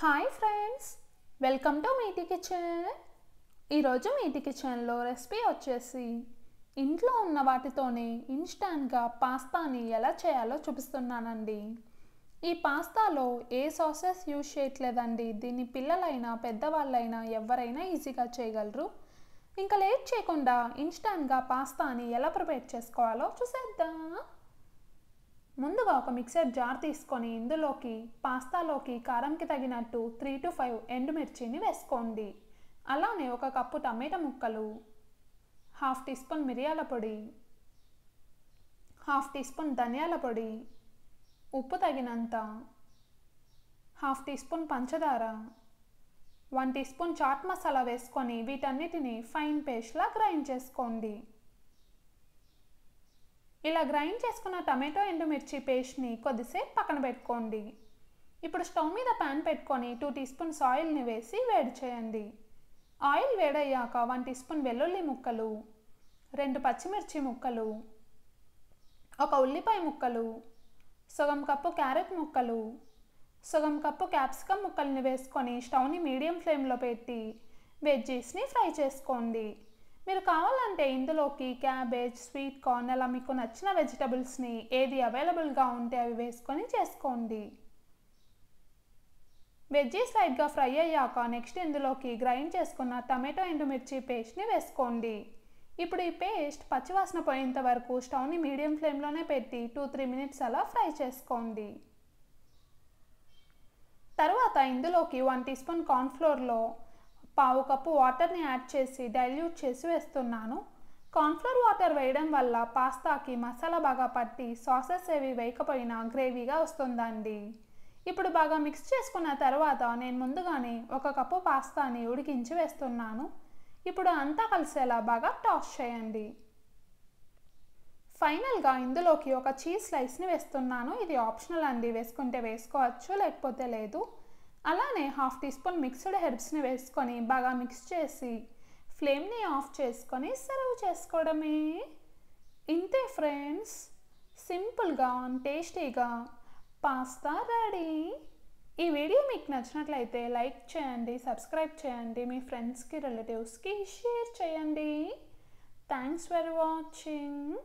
hi friends welcome to Meeti kitchen ఈరోజు మీటి కిచెన్లో recipe వచ్చేసి ఇంట్లో ఉన్న వాటితోనే ఇన్స్టాంట్గా పాస్తాని ఎలా చేయాలో చూపిస్తున్నానండి ఈ పాస్తాలో ఏ సాసెస్ యూజ్ చేయట్లేదండి దీన్ని పిల్లలైనా పెద్దవాళ్ళైనా ఎవరైనా ఈజీగా చేయగలరు ఇంకా లేట్ చేయకుండా ఇన్స్టాంట్గా పాస్తాని ఎలా ప్రిపేర్ చేసుకోవాలో చూసేద్దాం ముందుగా ఒక మిక్సర్ జార్ తీసుకొని ఇందులోకి పాస్తాలోకి కారంకి తగినట్టు త్రీ టు ఫైవ్ ఎండుమిర్చిని వేసుకోండి అలానే ఒక కప్పు టమాటా ముక్కలు హాఫ్ టీ స్పూన్ మిరియాల పొడి హాఫ్ టీ స్పూన్ ధనియాల పొడి ఉప్పు తగినంత హాఫ్ టీ స్పూన్ పంచదార one teaspoon chaat masala వేసుకొని వీటన్నిటిని ఫైన్ పేస్ట్లా గ్రైండ్ చేసుకోండి ఇలా గ్రైండ్ చేసుకున్న టమాటో ఎండుమిర్చి పేస్ట్ని కొద్దిసేపు పక్కన పెట్టుకోండి ఇప్పుడు స్టవ్ మీద ప్యాన్ పెట్టుకొని టూ టీ స్పూన్స్ ఆయిల్ని వేసి వేడి చేయండి ఆయిల్ వేడయ్యాక వన్ టీ స్పూన్ వెల్లుల్లి ముక్కలు రెండు పచ్చిమిర్చి ముక్కలు ఒక ఉల్లిపాయ ముక్కలు సగం కప్పు క్యారెట్ ముక్కలు సగం కప్పు క్యాప్సికమ్ ముక్కల్ని వేసుకొని స్టవ్ని మీడియం ఫ్లేమ్లో పెట్టి వెజ్జీస్ని ఫ్రై చేసుకోండి మీరు కావాలంటే ఇందులోకి క్యాబేజ్ స్వీట్ కార్న్ అలా మీకు నచ్చిన వెజిటబుల్స్ని ఏది అవైలబుల్గా ఉంటే అవి వేసుకొని చేసుకోండి వెజ్జీస్ లైట్గా ఫ్రై అయ్యాక నెక్స్ట్ ఇందులోకి గ్రైండ్ చేసుకున్న టమాటో ఎండుమిర్చి పేస్ట్ని వేసుకోండి ఇప్పుడు ఈ పేస్ట్ పచ్చివాసన పోయేంత వరకు స్టవ్ని మీడియం ఫ్లేమ్లోనే పెట్టి టూ త్రీ మినిట్స్ అలా ఫ్రై చేసుకోండి తర్వాత ఇందులోకి వన్ టీ స్పూన్ కార్న్ఫ్లోర్లో పావు కప్పు వాటర్ని యాడ్ చేసి డైల్యూట్ చేసి వేస్తున్నాను కార్న్ఫ్లోర్ వాటర్ వేయడం వల్ల పాస్తాకి మసాలా బాగా పట్టి సాసెస్ ఏవి వేయకపోయినా గ్రేవీగా వస్తుందండి ఇప్పుడు బాగా మిక్స్ చేసుకున్న తర్వాత నేను ముందుగానే ఒక కప్పు పాస్తాని ఉడికించి వేస్తున్నాను ఇప్పుడు అంతా కలిసేలా బాగా టాస్ చేయండి ఫైనల్గా ఇందులోకి ఒక చీజ్ స్లైస్ని వేస్తున్నాను ఇది ఆప్షనల్ అండి వేసుకుంటే వేసుకోవచ్చు లేకపోతే లేదు అలానే హాఫ్ టీ స్పూన్ మిక్స్డ్ హెర్బ్స్ని వేసుకొని బాగా మిక్స్ చేసి ఫ్లేమ్ని ఆఫ్ చేసుకొని సర్వ్ చేసుకోవడమే ఇంతే ఫ్రెండ్స్ సింపుల్గా టేస్టీగా పాస్తా రెడీ ఈ వీడియో మీకు నచ్చినట్లయితే లైక్ చేయండి సబ్స్క్రైబ్ చేయండి మీ ఫ్రెండ్స్కి రిలేటివ్స్కి షేర్ చేయండి థ్యాంక్స్ ఫర్ వాచింగ్